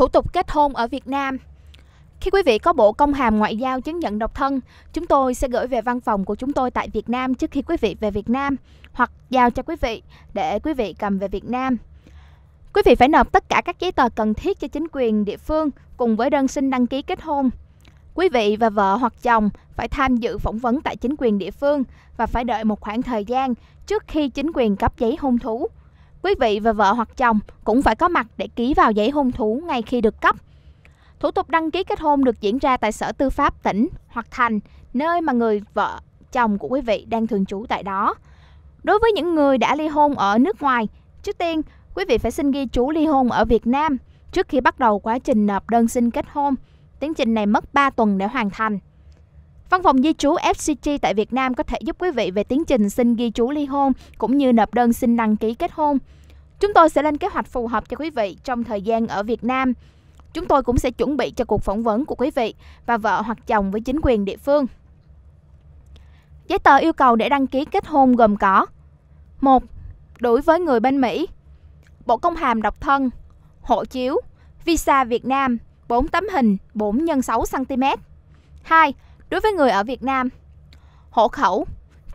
thủ tục kết hôn ở Việt Nam. Khi quý vị có bộ công hàm ngoại giao chứng nhận độc thân, chúng tôi sẽ gửi về văn phòng của chúng tôi tại Việt Nam trước khi quý vị về Việt Nam hoặc giao cho quý vị để quý vị cầm về Việt Nam. Quý vị phải nộp tất cả các giấy tờ cần thiết cho chính quyền địa phương cùng với đơn xin đăng ký kết hôn. Quý vị và vợ hoặc chồng phải tham dự phỏng vấn tại chính quyền địa phương và phải đợi một khoảng thời gian trước khi chính quyền cấp giấy hôn thú. Quý vị và vợ hoặc chồng cũng phải có mặt để ký vào giấy hôn thú ngay khi được cấp. Thủ tục đăng ký kết hôn được diễn ra tại Sở Tư pháp tỉnh hoặc thành, nơi mà người vợ chồng của quý vị đang thường trú tại đó. Đối với những người đã ly hôn ở nước ngoài, trước tiên quý vị phải xin ghi chú ly hôn ở Việt Nam trước khi bắt đầu quá trình nộp đơn xin kết hôn. Tiến trình này mất 3 tuần để hoàn thành. Văn phòng di trú FCG tại Việt Nam có thể giúp quý vị về tiến trình xin ghi chú ly hôn cũng như nộp đơn xin đăng ký kết hôn. Chúng tôi sẽ lên kế hoạch phù hợp cho quý vị trong thời gian ở Việt Nam. Chúng tôi cũng sẽ chuẩn bị cho cuộc phỏng vấn của quý vị và vợ hoặc chồng với chính quyền địa phương. Giấy tờ yêu cầu để đăng ký kết hôn gồm có 1. Đối với người bên Mỹ Bộ công hàm độc thân Hộ chiếu Visa Việt Nam 4 tấm hình 4 x 6cm 2. Đối với người ở Việt Nam Hộ khẩu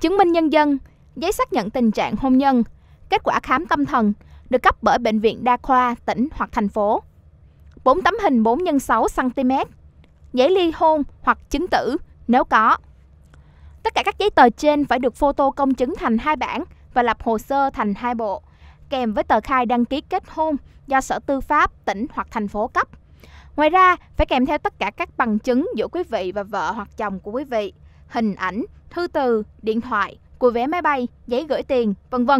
Chứng minh nhân dân Giấy xác nhận tình trạng hôn nhân Kết quả khám tâm thần được cấp bởi bệnh viện đa khoa tỉnh hoặc thành phố. 4 tấm hình 4 x 6 cm, giấy ly hôn hoặc chứng tử nếu có. Tất cả các giấy tờ trên phải được photo công chứng thành hai bản và lập hồ sơ thành hai bộ, kèm với tờ khai đăng ký kết hôn do Sở Tư pháp tỉnh hoặc thành phố cấp. Ngoài ra, phải kèm theo tất cả các bằng chứng giữa quý vị và vợ hoặc chồng của quý vị, hình ảnh, thư từ, điện thoại, của vé máy bay, giấy gửi tiền, vân vân.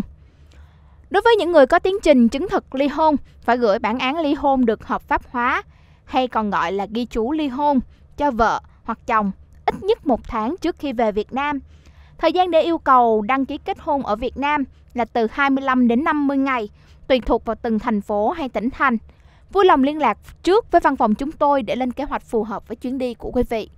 Đối với những người có tiến trình chứng thực ly hôn, phải gửi bản án ly hôn được hợp pháp hóa, hay còn gọi là ghi chú ly hôn, cho vợ hoặc chồng ít nhất một tháng trước khi về Việt Nam. Thời gian để yêu cầu đăng ký kết hôn ở Việt Nam là từ 25 đến 50 ngày, tùy thuộc vào từng thành phố hay tỉnh thành. Vui lòng liên lạc trước với văn phòng chúng tôi để lên kế hoạch phù hợp với chuyến đi của quý vị.